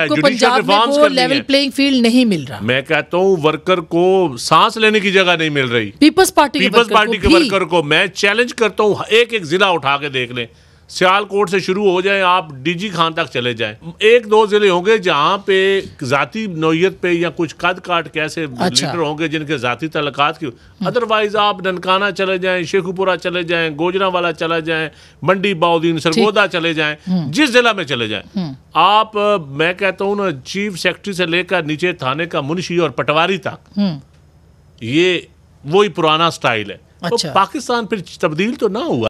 आपको पंजाब में वो लेवल प्लेइंग फील्ड नहीं मिल रहा मैं कहता हूँ वर्कर को सांस लेने की जगह नहीं मिल रही पीपल्स पार्टी पीपल्स पार्टी के वर्कर को मैं चैलेंज करता हूँ एक एक जिला उठा के देख लें सियालकोट से शुरू हो जाए आप डीजी खान तक चले जाएं एक दो जिले होंगे जहाँ पे जाति नोयत पे या कुछ कद काट कैसे अच्छा। लीडर होंगे जिनके जाति तलकात की अदरवाइज आप ननकाना चले जाएं शेखुपुरा चले जाएं गोजरा वाला चला जाएं मंडी बाउदीन सरगोदा चले जाएं हम्म। जिस जिला में चले जाएं हम्म। आप मैं कहता हूं ना चीफ सेक्रेटरी से लेकर नीचे थाने का मुंशी और पटवारी तक हम्म। ये वही पुराना स्टाइल है तो अच्छा। तो पाकिस्तान फिर तब्दील तो ना हुआ